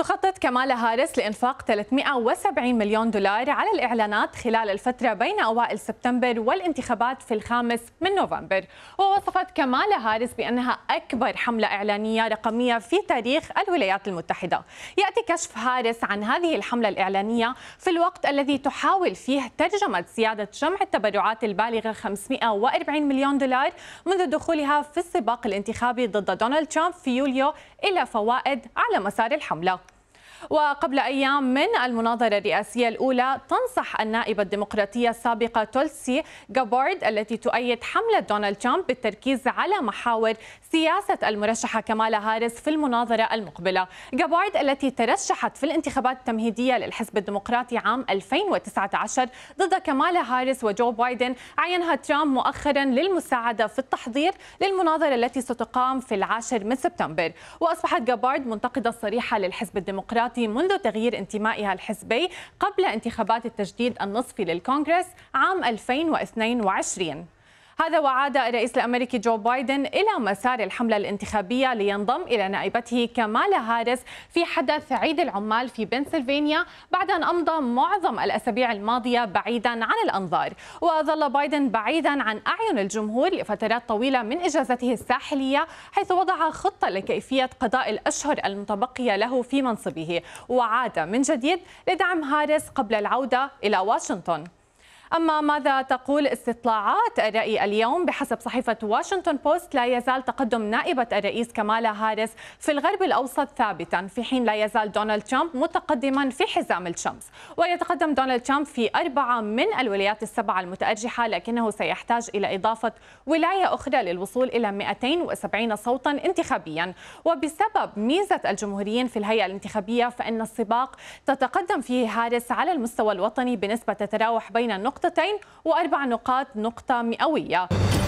تخطط كمالا هاريس لإنفاق 370 مليون دولار على الإعلانات خلال الفترة بين أوائل سبتمبر والانتخابات في الخامس من نوفمبر ووصفت كمالا هاريس بأنها أكبر حملة إعلانية رقمية في تاريخ الولايات المتحدة يأتي كشف هاريس عن هذه الحملة الإعلانية في الوقت الذي تحاول فيه ترجمة سيادة جمع التبرعات البالغة 540 مليون دولار منذ دخولها في السباق الانتخابي ضد دونالد ترامب في يوليو إلى فوائد على مسار الحملة وقبل أيام من المناظرة الرئاسية الأولى تنصح النائبة الديمقراطية السابقة تولسي جابورد التي تؤيد حملة دونالد ترامب بالتركيز على محاور سياسة المرشحة كمالا هاريس في المناظرة المقبلة جابورد التي ترشحت في الانتخابات التمهيدية للحزب الديمقراطي عام 2019 ضد كمالا هاريس وجو بايدن عينها ترامب مؤخرا للمساعدة في التحضير للمناظرة التي ستقام في العاشر من سبتمبر وأصبحت جابورد منتقدة صريحة للحزب الديمقراطي الديمقراطي منذ تغيير انتمائها الحزبي قبل انتخابات التجديد النصفي للكونغرس عام 2022 هذا وعاد الرئيس الأمريكي جو بايدن إلى مسار الحملة الانتخابية لينضم إلى نائبته كمالا هارس في حدث عيد العمال في بنسلفانيا بعد أن أمضى معظم الأسابيع الماضية بعيدا عن الأنظار وظل بايدن بعيدا عن أعين الجمهور لفترات طويلة من إجازته الساحلية حيث وضع خطة لكيفية قضاء الأشهر المتبقية له في منصبه وعاد من جديد لدعم هارس قبل العودة إلى واشنطن أما ماذا تقول استطلاعات الرأي اليوم بحسب صحيفة واشنطن بوست لا يزال تقدم نائبة الرئيس كمالا هاريس في الغرب الأوسط ثابتا في حين لا يزال دونالد ترامب متقدما في حزام الشمس ويتقدم دونالد ترامب في أربعة من الولايات السبعة المتأرجحة لكنه سيحتاج إلى إضافة ولاية أخرى للوصول إلى 270 صوتا انتخابيا وبسبب ميزة الجمهوريين في الهيئة الانتخابية فإن السباق تتقدم فيه هاريس على المستوى الوطني بنسبة تتراوح بين النقطة نقطتين وأربع نقاط نقطة مئوية